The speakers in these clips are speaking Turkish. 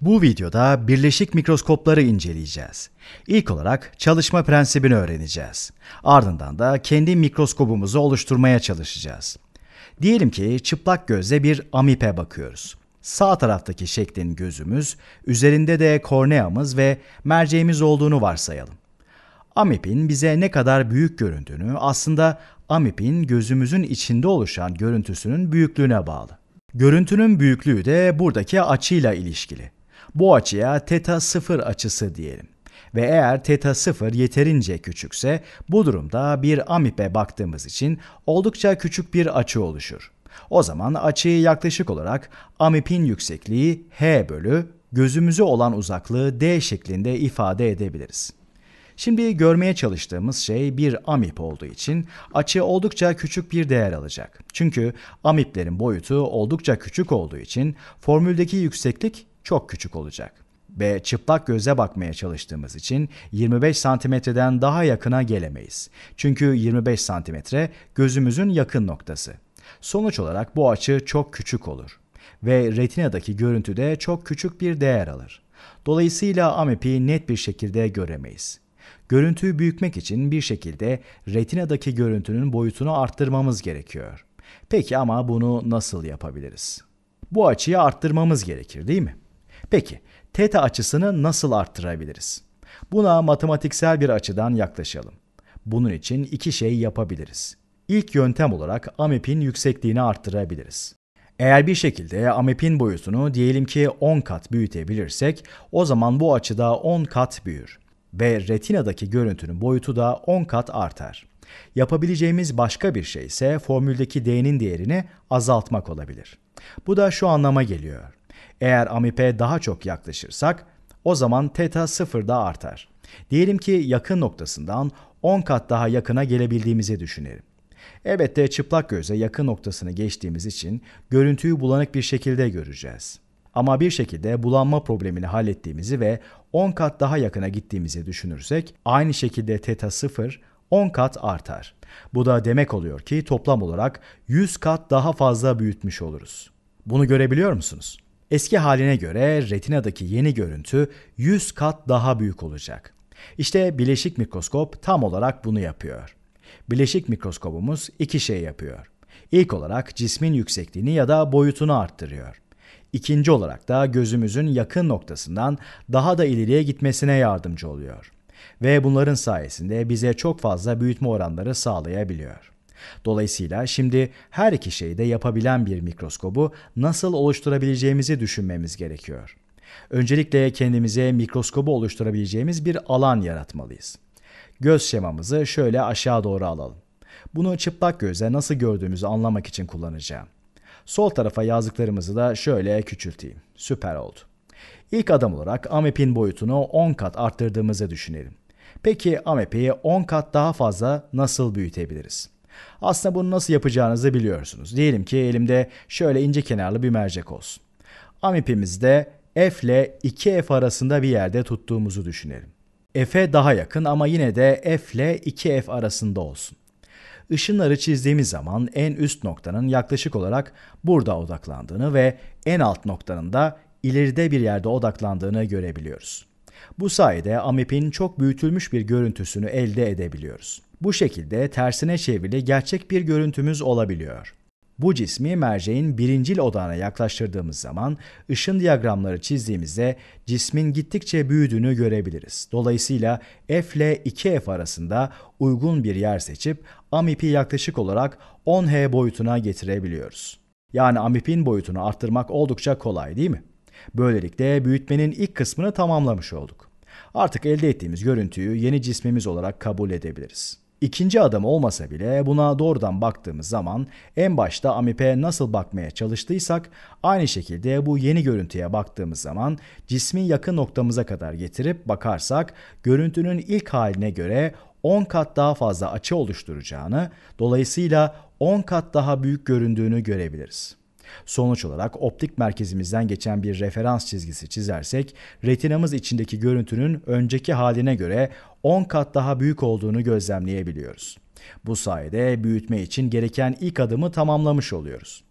Bu videoda birleşik mikroskopları inceleyeceğiz. İlk olarak çalışma prensibini öğreneceğiz. Ardından da kendi mikroskobumuzu oluşturmaya çalışacağız. Diyelim ki çıplak gözle bir amipe bakıyoruz. Sağ taraftaki şeklin gözümüz, üzerinde de korneamız ve merceğimiz olduğunu varsayalım. Amipin bize ne kadar büyük göründüğünü aslında amipin gözümüzün içinde oluşan görüntüsünün büyüklüğüne bağlı. Görüntünün büyüklüğü de buradaki açıyla ilişkili. Bu açıya teta 0 açısı diyelim. Ve eğer teta 0 yeterince küçükse bu durumda bir amipe baktığımız için oldukça küçük bir açı oluşur. O zaman açıyı yaklaşık olarak amipin yüksekliği h bölü gözümüzü olan uzaklığı d şeklinde ifade edebiliriz. Şimdi görmeye çalıştığımız şey bir amip olduğu için açı oldukça küçük bir değer alacak. Çünkü amiplerin boyutu oldukça küçük olduğu için formüldeki yükseklik çok küçük olacak ve çıplak göze bakmaya çalıştığımız için 25 santimetreden daha yakına gelemeyiz. Çünkü 25 santimetre gözümüzün yakın noktası. Sonuç olarak bu açı çok küçük olur ve retinadaki görüntü de çok küçük bir değer alır. Dolayısıyla amepi net bir şekilde göremeyiz. Görüntüyü büyütmek için bir şekilde retinadaki görüntünün boyutunu arttırmamız gerekiyor. Peki ama bunu nasıl yapabiliriz? Bu açıyı arttırmamız gerekir değil mi? Peki teta açısını nasıl arttırabiliriz? Buna matematiksel bir açıdan yaklaşalım. Bunun için iki şey yapabiliriz. İlk yöntem olarak amipin yüksekliğini arttırabiliriz. Eğer bir şekilde amipin boyutunu diyelim ki 10 kat büyütebilirsek o zaman bu açıda 10 kat büyür ve retinadaki görüntünün boyutu da 10 kat artar. Yapabileceğimiz başka bir şey ise formüldeki D'nin değerini azaltmak olabilir. Bu da şu anlama geliyor. Eğer AMIP'e daha çok yaklaşırsak o zaman teta sıfırda artar. Diyelim ki yakın noktasından 10 kat daha yakına gelebildiğimizi düşünelim. Elbette çıplak göze yakın noktasını geçtiğimiz için görüntüyü bulanık bir şekilde göreceğiz. Ama bir şekilde bulanma problemini hallettiğimizi ve 10 kat daha yakına gittiğimizi düşünürsek aynı şekilde teta 0 10 kat artar. Bu da demek oluyor ki toplam olarak 100 kat daha fazla büyütmüş oluruz. Bunu görebiliyor musunuz? Eski haline göre retinadaki yeni görüntü 100 kat daha büyük olacak. İşte bileşik mikroskop tam olarak bunu yapıyor. Bileşik mikroskopumuz iki şey yapıyor. İlk olarak cismin yüksekliğini ya da boyutunu arttırıyor. İkinci olarak da gözümüzün yakın noktasından daha da ileriye gitmesine yardımcı oluyor. Ve bunların sayesinde bize çok fazla büyütme oranları sağlayabiliyor. Dolayısıyla şimdi her iki şeyi de yapabilen bir mikroskobu nasıl oluşturabileceğimizi düşünmemiz gerekiyor. Öncelikle kendimize mikroskobu oluşturabileceğimiz bir alan yaratmalıyız. Göz şemamızı şöyle aşağı doğru alalım. Bunu çıplak göze nasıl gördüğümüzü anlamak için kullanacağım. Sol tarafa yazdıklarımızı da şöyle küçülteyim. Süper oldu. İlk adım olarak amepin boyutunu 10 kat arttırdığımızı düşünelim. Peki amepiyi 10 kat daha fazla nasıl büyütebiliriz? Aslında bunu nasıl yapacağınızı biliyorsunuz. Diyelim ki elimde şöyle ince kenarlı bir mercek olsun. Amipimizde f ile 2f arasında bir yerde tuttuğumuzu düşünelim. f'e daha yakın ama yine de f ile 2f arasında olsun. Işınları çizdiğimiz zaman en üst noktanın yaklaşık olarak burada odaklandığını ve en alt noktanın da ileride bir yerde odaklandığını görebiliyoruz. Bu sayede amipin çok büyütülmüş bir görüntüsünü elde edebiliyoruz. Bu şekilde tersine çevrili gerçek bir görüntümüz olabiliyor. Bu cismi merceğin birincil odağına yaklaştırdığımız zaman ışın diyagramları çizdiğimizde cismin gittikçe büyüdüğünü görebiliriz. Dolayısıyla f ile 2f arasında uygun bir yer seçip amipi yaklaşık olarak 10h boyutuna getirebiliyoruz. Yani amipin boyutunu arttırmak oldukça kolay değil mi? Böylelikle büyütmenin ilk kısmını tamamlamış olduk. Artık elde ettiğimiz görüntüyü yeni cismimiz olarak kabul edebiliriz. İkinci adım olmasa bile buna doğrudan baktığımız zaman en başta amipe nasıl bakmaya çalıştıysak aynı şekilde bu yeni görüntüye baktığımız zaman cismin yakın noktamıza kadar getirip bakarsak görüntünün ilk haline göre 10 kat daha fazla açı oluşturacağını, dolayısıyla 10 kat daha büyük göründüğünü görebiliriz. Sonuç olarak optik merkezimizden geçen bir referans çizgisi çizersek retinamız içindeki görüntünün önceki haline göre 10 kat daha büyük olduğunu gözlemleyebiliyoruz. Bu sayede büyütme için gereken ilk adımı tamamlamış oluyoruz.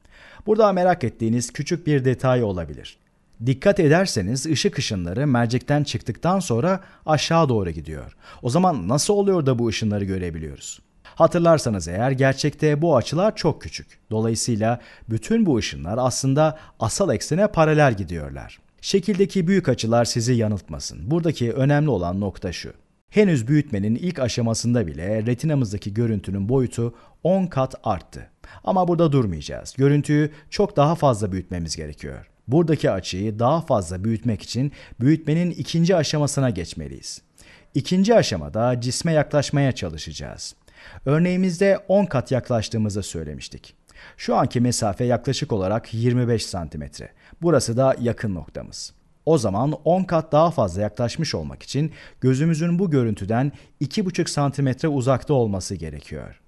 Burada merak ettiğiniz küçük bir detay olabilir. Dikkat ederseniz ışık ışınları mercekten çıktıktan sonra aşağı doğru gidiyor. O zaman nasıl oluyor da bu ışınları görebiliyoruz? Hatırlarsanız eğer gerçekte bu açılar çok küçük. Dolayısıyla bütün bu ışınlar aslında asal eksene paralel gidiyorlar. Şekildeki büyük açılar sizi yanıltmasın. Buradaki önemli olan nokta şu. Henüz büyütmenin ilk aşamasında bile retinamızdaki görüntünün boyutu 10 kat arttı. Ama burada durmayacağız. Görüntüyü çok daha fazla büyütmemiz gerekiyor. Buradaki açıyı daha fazla büyütmek için büyütmenin ikinci aşamasına geçmeliyiz. İkinci aşamada cisme yaklaşmaya çalışacağız. Örneğimizde 10 kat yaklaştığımızı söylemiştik. Şu anki mesafe yaklaşık olarak 25 santimetre. Burası da yakın noktamız. O zaman 10 kat daha fazla yaklaşmış olmak için gözümüzün bu görüntüden 2,5 santimetre uzakta olması gerekiyor.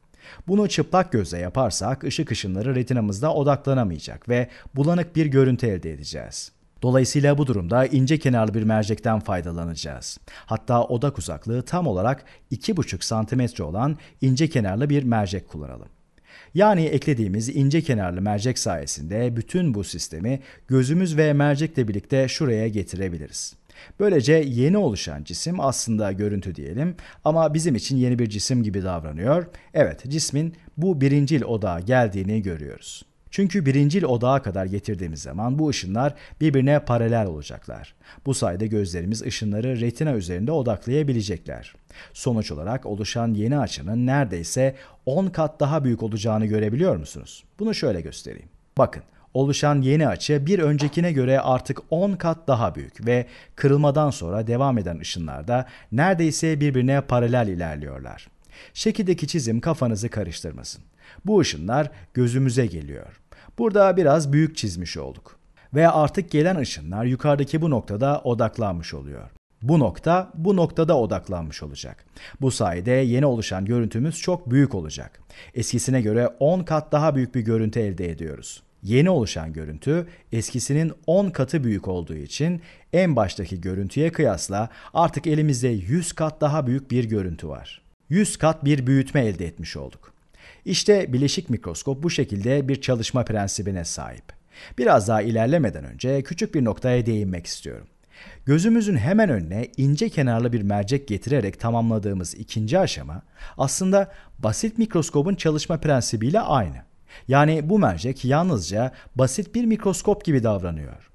Bunu çıplak gözle yaparsak ışık ışınları retinamızda odaklanamayacak ve bulanık bir görüntü elde edeceğiz. Dolayısıyla bu durumda ince kenarlı bir mercekten faydalanacağız. Hatta odak uzaklığı tam olarak 2,5 cm olan ince kenarlı bir mercek kullanalım. Yani eklediğimiz ince kenarlı mercek sayesinde bütün bu sistemi gözümüz ve mercekle birlikte şuraya getirebiliriz. Böylece yeni oluşan cisim aslında görüntü diyelim ama bizim için yeni bir cisim gibi davranıyor. Evet cismin bu birincil odağa geldiğini görüyoruz. Çünkü birincil odağa kadar getirdiğimiz zaman bu ışınlar birbirine paralel olacaklar. Bu sayede gözlerimiz ışınları retina üzerinde odaklayabilecekler. Sonuç olarak oluşan yeni açının neredeyse 10 kat daha büyük olacağını görebiliyor musunuz? Bunu şöyle göstereyim. Bakın oluşan yeni açı bir öncekine göre artık 10 kat daha büyük ve kırılmadan sonra devam eden ışınlar da neredeyse birbirine paralel ilerliyorlar. Şekildeki çizim kafanızı karıştırmasın. Bu ışınlar gözümüze geliyor. Burada biraz büyük çizmiş olduk. Ve artık gelen ışınlar yukarıdaki bu noktada odaklanmış oluyor. Bu nokta bu noktada odaklanmış olacak. Bu sayede yeni oluşan görüntümüz çok büyük olacak. Eskisine göre 10 kat daha büyük bir görüntü elde ediyoruz. Yeni oluşan görüntü eskisinin 10 katı büyük olduğu için en baştaki görüntüye kıyasla artık elimizde 100 kat daha büyük bir görüntü var. 100 kat bir büyütme elde etmiş olduk. İşte bileşik mikroskop bu şekilde bir çalışma prensibine sahip. Biraz daha ilerlemeden önce küçük bir noktaya değinmek istiyorum. Gözümüzün hemen önüne ince kenarlı bir mercek getirerek tamamladığımız ikinci aşama aslında basit mikroskobun çalışma prensibiyle aynı. Yani bu mercek yalnızca basit bir mikroskop gibi davranıyor.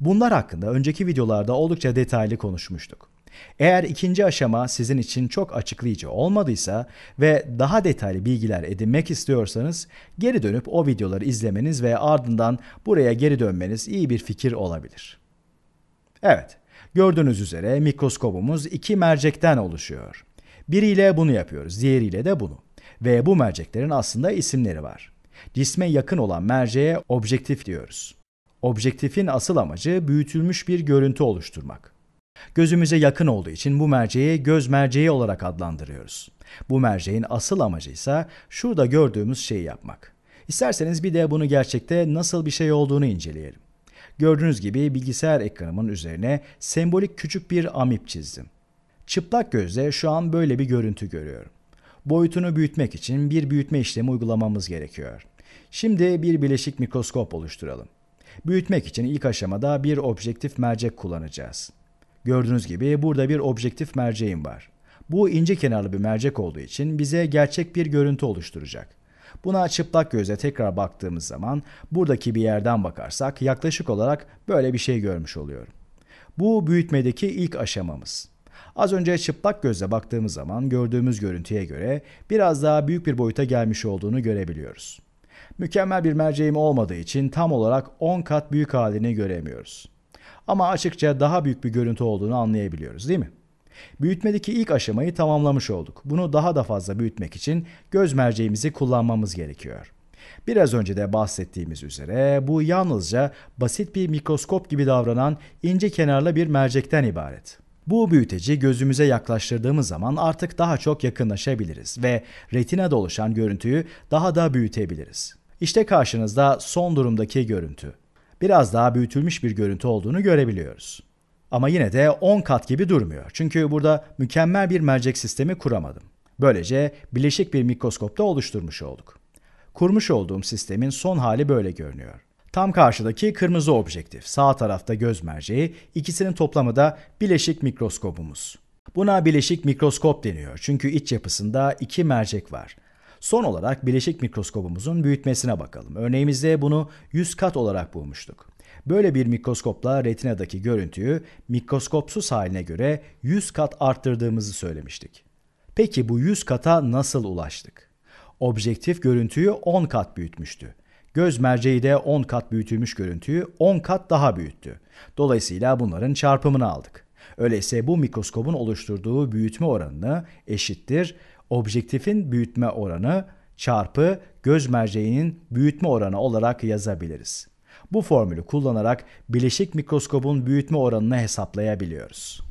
Bunlar hakkında önceki videolarda oldukça detaylı konuşmuştuk. Eğer ikinci aşama sizin için çok açıklayıcı olmadıysa ve daha detaylı bilgiler edinmek istiyorsanız geri dönüp o videoları izlemeniz ve ardından buraya geri dönmeniz iyi bir fikir olabilir. Evet, gördüğünüz üzere mikroskobumuz iki mercekten oluşuyor. Biriyle bunu yapıyoruz, diğeriyle de bunu. Ve bu merceklerin aslında isimleri var. Cisme yakın olan merceğe objektif diyoruz. Objektifin asıl amacı büyütülmüş bir görüntü oluşturmak. Gözümüze yakın olduğu için bu merceği göz merceği olarak adlandırıyoruz. Bu merceğin asıl amacı ise şurada gördüğümüz şeyi yapmak. İsterseniz bir de bunu gerçekte nasıl bir şey olduğunu inceleyelim. Gördüğünüz gibi bilgisayar ekranımın üzerine sembolik küçük bir amip çizdim. Çıplak gözle şu an böyle bir görüntü görüyorum. Boyutunu büyütmek için bir büyütme işlemi uygulamamız gerekiyor. Şimdi bir bileşik mikroskop oluşturalım. Büyütmek için ilk aşamada bir objektif mercek kullanacağız. Gördüğünüz gibi burada bir objektif merceğim var. Bu ince kenarlı bir mercek olduğu için bize gerçek bir görüntü oluşturacak. Buna çıplak göze tekrar baktığımız zaman buradaki bir yerden bakarsak yaklaşık olarak böyle bir şey görmüş oluyorum. Bu büyütmedeki ilk aşamamız. Az önce çıplak gözle baktığımız zaman gördüğümüz görüntüye göre biraz daha büyük bir boyuta gelmiş olduğunu görebiliyoruz. Mükemmel bir merceğim olmadığı için tam olarak 10 kat büyük halini göremiyoruz. Ama açıkça daha büyük bir görüntü olduğunu anlayabiliyoruz değil mi? Büyütmedeki ilk aşamayı tamamlamış olduk. Bunu daha da fazla büyütmek için göz merceğimizi kullanmamız gerekiyor. Biraz önce de bahsettiğimiz üzere bu yalnızca basit bir mikroskop gibi davranan ince kenarlı bir mercekten ibaret. Bu büyüteci gözümüze yaklaştırdığımız zaman artık daha çok yakınlaşabiliriz ve retina oluşan görüntüyü daha da büyütebiliriz. İşte karşınızda son durumdaki görüntü biraz daha büyütülmüş bir görüntü olduğunu görebiliyoruz. Ama yine de 10 kat gibi durmuyor. Çünkü burada mükemmel bir mercek sistemi kuramadım. Böylece bileşik bir mikroskopta oluşturmuş olduk. Kurmuş olduğum sistemin son hali böyle görünüyor. Tam karşıdaki kırmızı objektif, sağ tarafta göz merceği, ikisinin toplamı da bileşik mikroskopumuz. Buna bileşik mikroskop deniyor çünkü iç yapısında iki mercek var. Son olarak bileşik mikroskobumuzun büyütmesine bakalım. Örneğimizde bunu 100 kat olarak bulmuştuk. Böyle bir mikroskopla retinadaki görüntüyü mikroskopsuz haline göre 100 kat arttırdığımızı söylemiştik. Peki bu 100 kata nasıl ulaştık? Objektif görüntüyü 10 kat büyütmüştü. Göz merceği de 10 kat büyütülmüş görüntüyü 10 kat daha büyüttü. Dolayısıyla bunların çarpımını aldık. Öyleyse bu mikroskobun oluşturduğu büyütme oranını eşittir objektifin büyütme oranı çarpı göz merceğinin büyütme oranı olarak yazabiliriz. Bu formülü kullanarak bileşik mikroskobun büyütme oranını hesaplayabiliyoruz.